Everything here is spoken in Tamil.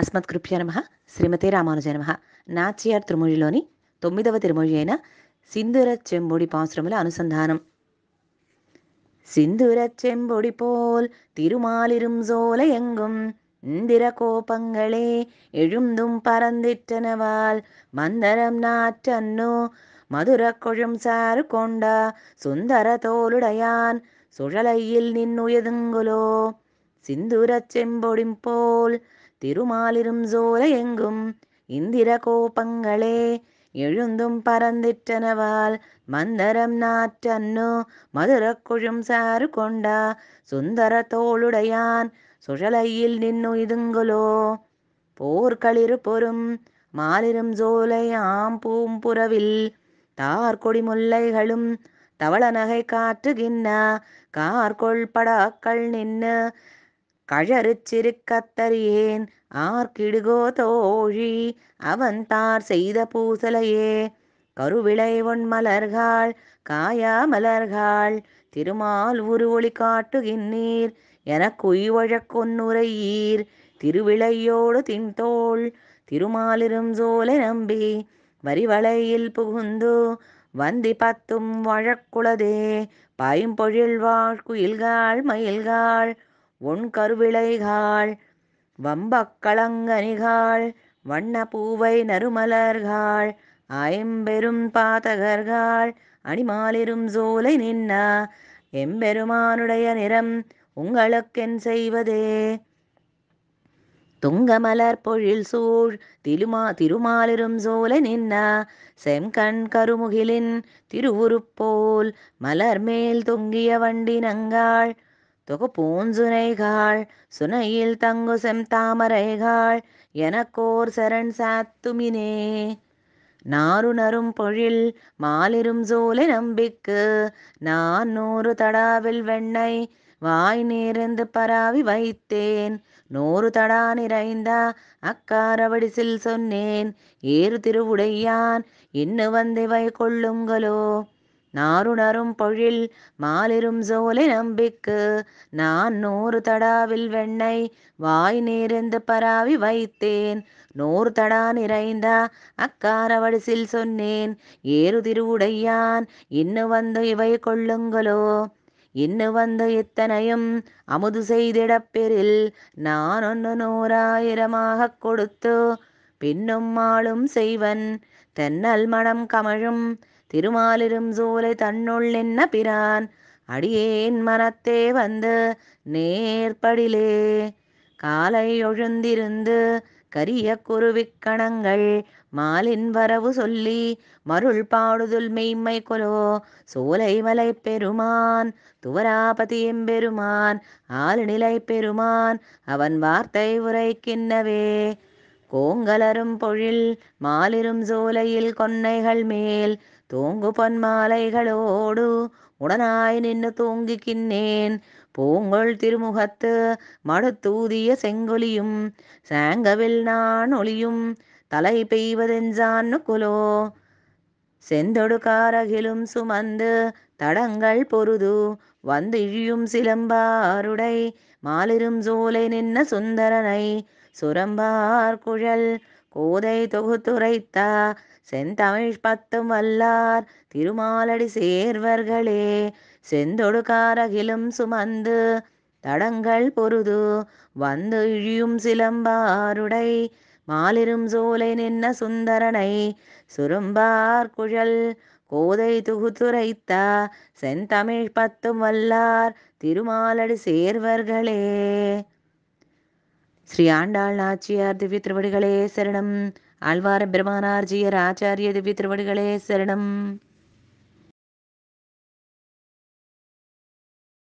అస్మత్ కృప్య నమ శ్రీమతి రామానుజ నమ నాచియార్ తిరుమొழிలోని తొమ్మిదవ తిరుమొഴి అయిన సింధుర చెంబుడి పాశ్రముల అనుసంధానం சிந்துர செம்பொடி போல் திருமாலிரும் சோலையெங்கும் இந்திர கோபங்களே எழுந்தும் பறந்திட்டனவால் மந்தரம் நாற்றன்னோ மதுர கொழும் சாறு கொண்டா சுந்தர தோளுடையான் சுழலையில் நின்னுயதுங்குலோ சிந்துர செம்பொடிம் போல் திருமாலிரும் சோல எங்கும் இந்திர கோபங்களே எழுந்தும் பறந்திட்டனவால் மந்தரம் நாற்றன்னு மதுர குழும் சாறு கொண்டா சுந்தர தோளுடையான் சுழலையில் நின்னு இதுங்குலோ போர்களிரு பொறும் மாலிரும் சோலை ஆம் பூம் பூம்புறவில் தார்கொடி முல்லைகளும் தவள நகை காற்றுகின்னா கார்கொள் படாக்கள் நின்னு கழறுச்சிறு கத்தர் ஏன் ஆர்கிடுகோ தோழி அவன் தார் செய்த பூசலையே கருவிளை ஒன் மலர்கள் காயா மலர்கள் திருமால் உருவொளி காட்டுகின்னீர் எனக்கு உய்வழக்கொன்னுரையீர் திருவிளையோடு தின்தோள் திருமாலிரும் சோலை நம்பி வரிவளையில் புகுந்து வந்தி பத்தும் வழக்குளதே பாயும்பொழில் வாழ்குயில்காள் மயில்காள் உன் கருவிளைகாள் வம்பக்களங்கனிகாள் வண்ண பூவை நறுமலர்காள் ஐம்பெரும் பாத்தகர்கள் அணிமாலிரும் சோலை நின்னா எம்பெருமானுடைய நிறம் உங்களுக்கென் செய்வதே துங்கமலர் பொழில் சூழ் திருமா திருமாலிரும் சோலை நின்னா செம்கண் கருமுகிலின் திருவுருப்போல் மலர் மேல் தொங்கிய வண்டி நங்காள் தொகுப்பூஞ்சுனைகாள் சுனையில் தங்கு செம் தாமரைகாள் எனக்கோர் சரண் சாத்துமினே நாருணரும் பொழில் மாலிரும் சோலை நம்பிக்கு நான் நூறு தடாவில் வெண்ணை வாய் நேர்ந்து பராவி வைத்தேன் நூறு தடா நிறைந்தா அக்காரவடிசில் சொன்னேன் ஏறு திருவுடையான் இன்னு வந்தவை கொள்ளுங்களோ நாருணரும் பொழில் மாலிரும் சோலை நம்பிக்கு நான் நூறு தடாவில் வெண்ணை வாய் நேர்ந்து பராவி வைத்தேன் நூறு தடா நிறைந்தா அக்காரவடிசில் சொன்னேன் ஏறு திருவுடையான் இன்னு வந்து இவை கொள்ளுங்களோ இன்னு வந்த இத்தனையும் அமுது செய்திடப்பெரில் நான் ஒன்று நூறாயிரமாக கொடுத்து பின்னும் ஆளும் செய்வன் தென்னல் மனம் கமழும் திருமாலிரும் சோலை தன்னுள் என்ன பிரான் அடியேன் மனத்தே வந்து நேர்படிலே காலை ஒழுந்திருந்து கரிய குருவிக்கணங்கள் மாலின் வரவு சொல்லி மருள் பாடுதுல் மெய்மை கொலோ சோலை மலை பெருமான் துவராபதி எம்பெருமான் ஆளுநிலை பெருமான் அவன் வார்த்தை உரைக்கின்றவே கோங்கலரும் பொழில் மாலிரும் சோலையில் கொன்னைகள் மேல் தூங்கு பன்மாலைகளோடு உடனாய் நின்று தூங்கிக்கின்றேன் பூங்கொள் திருமுகத்து மடுத்தூதிய செங்கொலியும் சேங்கவில் நான் ஒளியும் தலை பெய்வதென்றான் குலோ செந்தொடு காரகிலும் சுமந்து தடங்கள் பொருது வந்து இழியும் சிலம்பாருடை மாலிரும் சோலை நின்ன சுந்தரனை சுரம்பார் குழல் கோதை தொகுத்துரைத்தா செந்தமிழ் பத்தும் வல்லார் திருமாலடி சேர்வர்களே செந்தொடுகாரகிலும் சுமந்து தடங்கள் பொருது வந்து இழியும் சிலம்பாருடை மாலிரும் சோலை நின்ன சுந்தரனை சுரும்பார் குழல் கோதை துகுத்துரைத்தா செந்தமிழ் பத்தும் வல்லார் திருமாலடி சேர்வர்களே ஸ்ரீ ஆண்டாள் நாச்சியார் திவ்ய திருவடிகளே சரணம் ஆழ்வார பிரமானார்ஜியர் ஆச்சாரிய திவ்ய திருவடிகளே சரணம்